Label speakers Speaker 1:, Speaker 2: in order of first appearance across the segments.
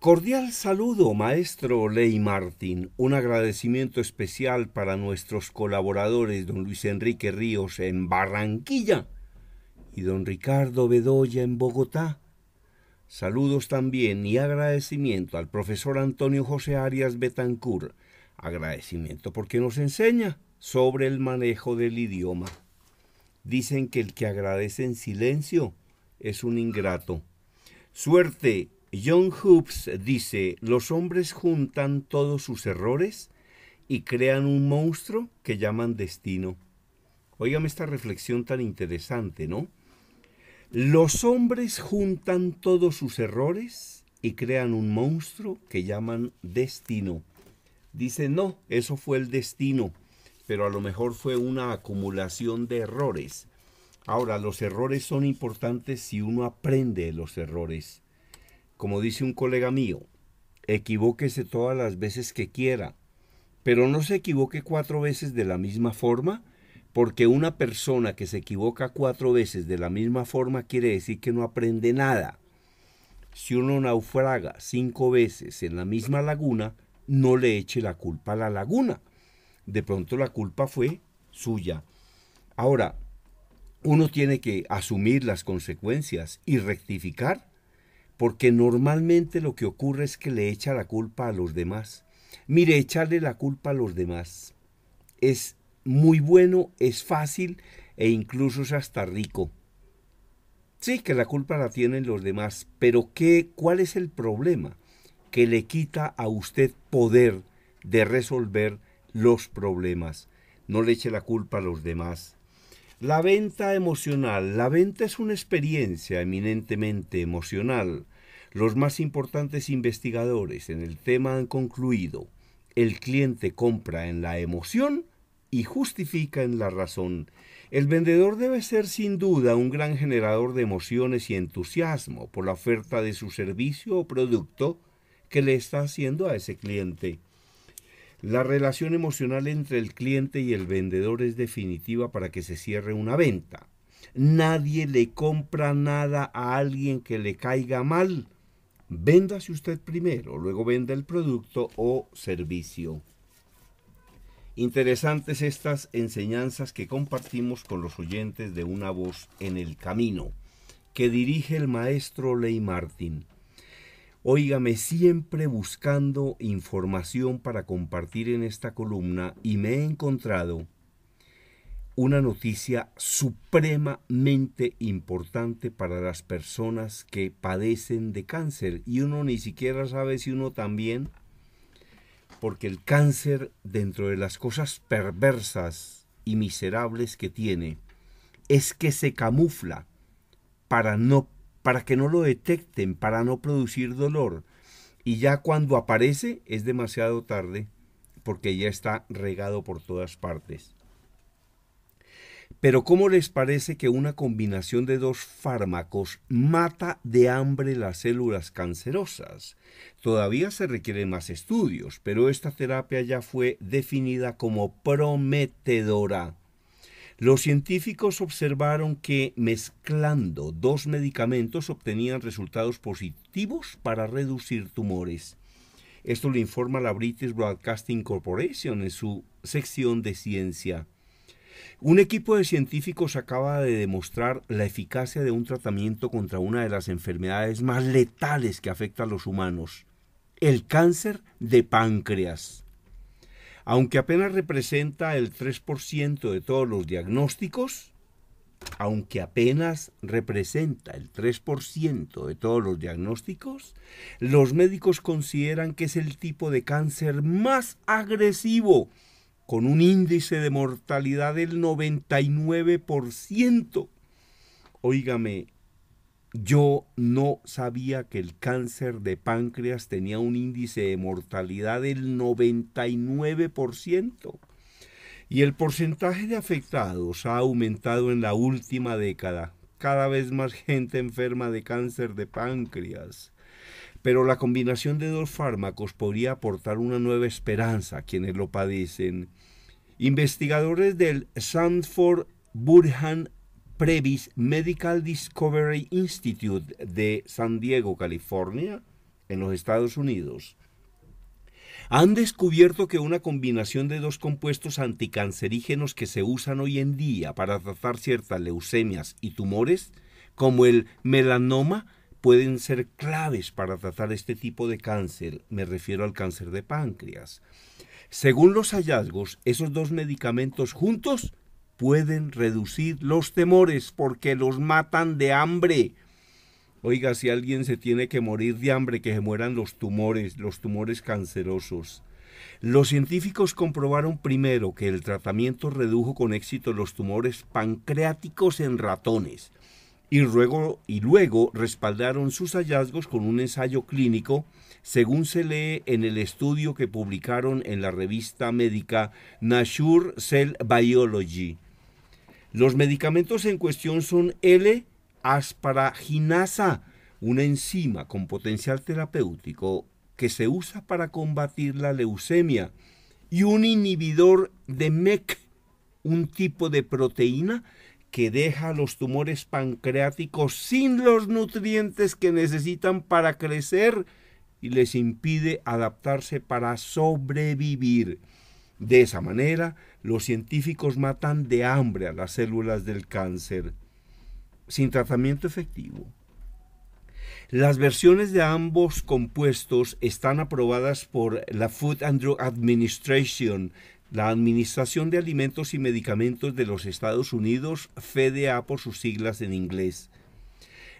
Speaker 1: Cordial saludo, maestro Ley Martín. Un agradecimiento especial para nuestros colaboradores, don Luis Enrique Ríos en Barranquilla y don Ricardo Bedoya en Bogotá. Saludos también y agradecimiento al profesor Antonio José Arias Betancourt. Agradecimiento porque nos enseña sobre el manejo del idioma. Dicen que el que agradece en silencio es un ingrato. Suerte John Hoops dice, los hombres juntan todos sus errores y crean un monstruo que llaman destino. Óigame esta reflexión tan interesante, ¿no? Los hombres juntan todos sus errores y crean un monstruo que llaman destino. Dice, no, eso fue el destino, pero a lo mejor fue una acumulación de errores. Ahora, los errores son importantes si uno aprende los errores como dice un colega mío, equivóquese todas las veces que quiera, pero no se equivoque cuatro veces de la misma forma, porque una persona que se equivoca cuatro veces de la misma forma quiere decir que no aprende nada. Si uno naufraga cinco veces en la misma laguna, no le eche la culpa a la laguna. De pronto la culpa fue suya. Ahora, uno tiene que asumir las consecuencias y rectificar porque normalmente lo que ocurre es que le echa la culpa a los demás. Mire, echarle la culpa a los demás es muy bueno, es fácil e incluso es hasta rico. Sí, que la culpa la tienen los demás, pero ¿qué, ¿cuál es el problema? Que le quita a usted poder de resolver los problemas. No le eche la culpa a los demás. La venta emocional. La venta es una experiencia eminentemente emocional. Los más importantes investigadores en el tema han concluido. El cliente compra en la emoción y justifica en la razón. El vendedor debe ser sin duda un gran generador de emociones y entusiasmo por la oferta de su servicio o producto que le está haciendo a ese cliente. La relación emocional entre el cliente y el vendedor es definitiva para que se cierre una venta. Nadie le compra nada a alguien que le caiga mal. Véndase usted primero, luego venda el producto o servicio. Interesantes estas enseñanzas que compartimos con los oyentes de Una voz en el camino, que dirige el maestro Ley Martin. Óigame, siempre buscando información para compartir en esta columna y me he encontrado una noticia supremamente importante para las personas que padecen de cáncer y uno ni siquiera sabe si uno también, porque el cáncer dentro de las cosas perversas y miserables que tiene es que se camufla para no para que no lo detecten, para no producir dolor. Y ya cuando aparece es demasiado tarde porque ya está regado por todas partes. Pero ¿cómo les parece que una combinación de dos fármacos mata de hambre las células cancerosas? Todavía se requieren más estudios, pero esta terapia ya fue definida como prometedora los científicos observaron que mezclando dos medicamentos obtenían resultados positivos para reducir tumores. Esto lo informa la British Broadcasting Corporation en su sección de ciencia. Un equipo de científicos acaba de demostrar la eficacia de un tratamiento contra una de las enfermedades más letales que afecta a los humanos, el cáncer de páncreas aunque apenas representa el 3% de todos los diagnósticos, aunque apenas representa el 3% de todos los diagnósticos, los médicos consideran que es el tipo de cáncer más agresivo, con un índice de mortalidad del 99%. Óigame, yo no sabía que el cáncer de páncreas tenía un índice de mortalidad del 99%. Y el porcentaje de afectados ha aumentado en la última década. Cada vez más gente enferma de cáncer de páncreas. Pero la combinación de dos fármacos podría aportar una nueva esperanza a quienes lo padecen. Investigadores del Sanford Burhan Previs Medical Discovery Institute de San Diego, California, en los Estados Unidos, han descubierto que una combinación de dos compuestos anticancerígenos que se usan hoy en día para tratar ciertas leucemias y tumores, como el melanoma, pueden ser claves para tratar este tipo de cáncer, me refiero al cáncer de páncreas. Según los hallazgos, esos dos medicamentos juntos pueden reducir los temores porque los matan de hambre. Oiga, si alguien se tiene que morir de hambre, que se mueran los tumores, los tumores cancerosos. Los científicos comprobaron primero que el tratamiento redujo con éxito los tumores pancreáticos en ratones y luego, y luego respaldaron sus hallazgos con un ensayo clínico, según se lee en el estudio que publicaron en la revista médica Nature Cell Biology. Los medicamentos en cuestión son L-asparaginasa, una enzima con potencial terapéutico que se usa para combatir la leucemia, y un inhibidor de MEC, un tipo de proteína que deja los tumores pancreáticos sin los nutrientes que necesitan para crecer y les impide adaptarse para sobrevivir. De esa manera, los científicos matan de hambre a las células del cáncer sin tratamiento efectivo. Las versiones de ambos compuestos están aprobadas por la Food and Drug Administration, la Administración de Alimentos y Medicamentos de los Estados Unidos, FDA por sus siglas en inglés.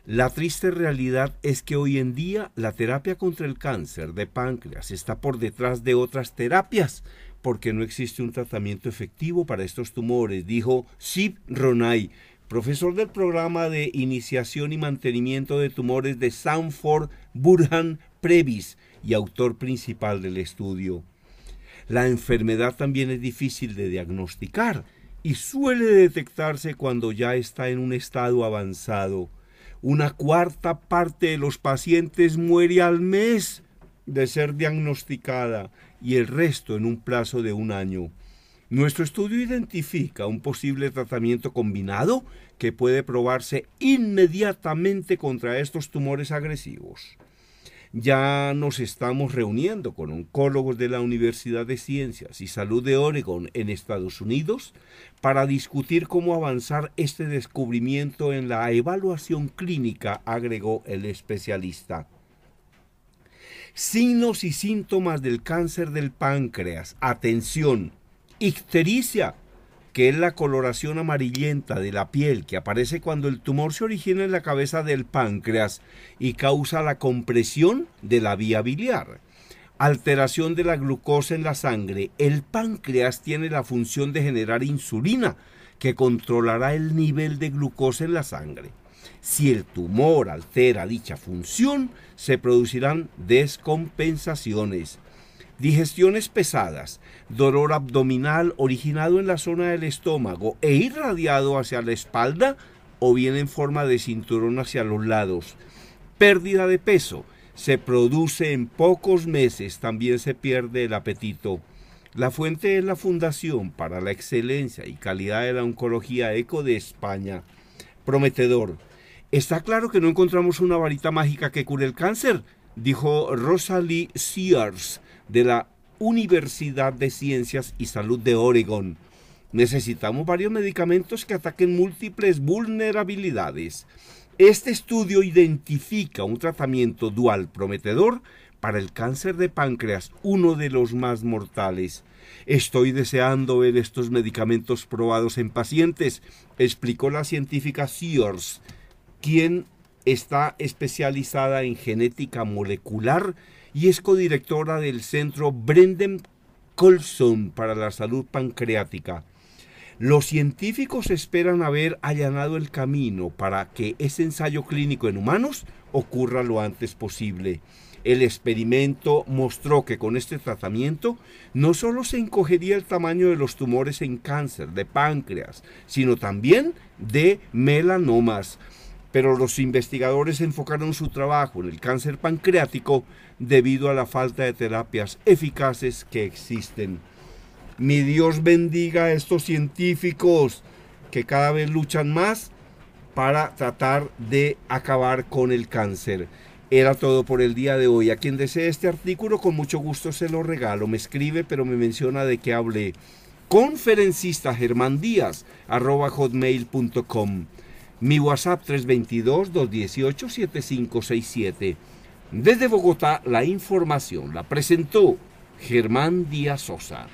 Speaker 1: La triste realidad es que hoy en día la terapia contra el cáncer de páncreas está por detrás de otras terapias porque no existe un tratamiento efectivo para estos tumores, dijo Sib Ronay, profesor del programa de iniciación y mantenimiento de tumores de Sanford Burhan Previs y autor principal del estudio. La enfermedad también es difícil de diagnosticar y suele detectarse cuando ya está en un estado avanzado. Una cuarta parte de los pacientes muere al mes de ser diagnosticada y el resto en un plazo de un año. Nuestro estudio identifica un posible tratamiento combinado que puede probarse inmediatamente contra estos tumores agresivos. Ya nos estamos reuniendo con oncólogos de la Universidad de Ciencias y Salud de Oregon en Estados Unidos para discutir cómo avanzar este descubrimiento en la evaluación clínica, agregó el especialista. Signos y síntomas del cáncer del páncreas. Atención. Ictericia, que es la coloración amarillenta de la piel que aparece cuando el tumor se origina en la cabeza del páncreas y causa la compresión de la vía biliar. Alteración de la glucosa en la sangre. El páncreas tiene la función de generar insulina que controlará el nivel de glucosa en la sangre. Si el tumor altera dicha función, se producirán descompensaciones, digestiones pesadas, dolor abdominal originado en la zona del estómago e irradiado hacia la espalda o bien en forma de cinturón hacia los lados, pérdida de peso, se produce en pocos meses, también se pierde el apetito. La fuente es la Fundación para la Excelencia y Calidad de la Oncología ECO de España. Prometedor, Está claro que no encontramos una varita mágica que cure el cáncer, dijo Rosalie Sears de la Universidad de Ciencias y Salud de Oregon. Necesitamos varios medicamentos que ataquen múltiples vulnerabilidades. Este estudio identifica un tratamiento dual prometedor para el cáncer de páncreas, uno de los más mortales. Estoy deseando ver estos medicamentos probados en pacientes, explicó la científica Sears quien está especializada en genética molecular y es codirectora del Centro Brendan Colson para la Salud Pancreática. Los científicos esperan haber allanado el camino para que ese ensayo clínico en humanos ocurra lo antes posible. El experimento mostró que con este tratamiento no solo se encogería el tamaño de los tumores en cáncer de páncreas, sino también de melanomas pero los investigadores enfocaron su trabajo en el cáncer pancreático debido a la falta de terapias eficaces que existen. Mi Dios bendiga a estos científicos que cada vez luchan más para tratar de acabar con el cáncer. Era todo por el día de hoy. A quien desee este artículo, con mucho gusto se lo regalo. Me escribe, pero me menciona de que hablé. Conferencista Germán Díaz, arroba hotmail.com. Mi WhatsApp 322-218-7567. Desde Bogotá, la información la presentó Germán Díaz Sosa.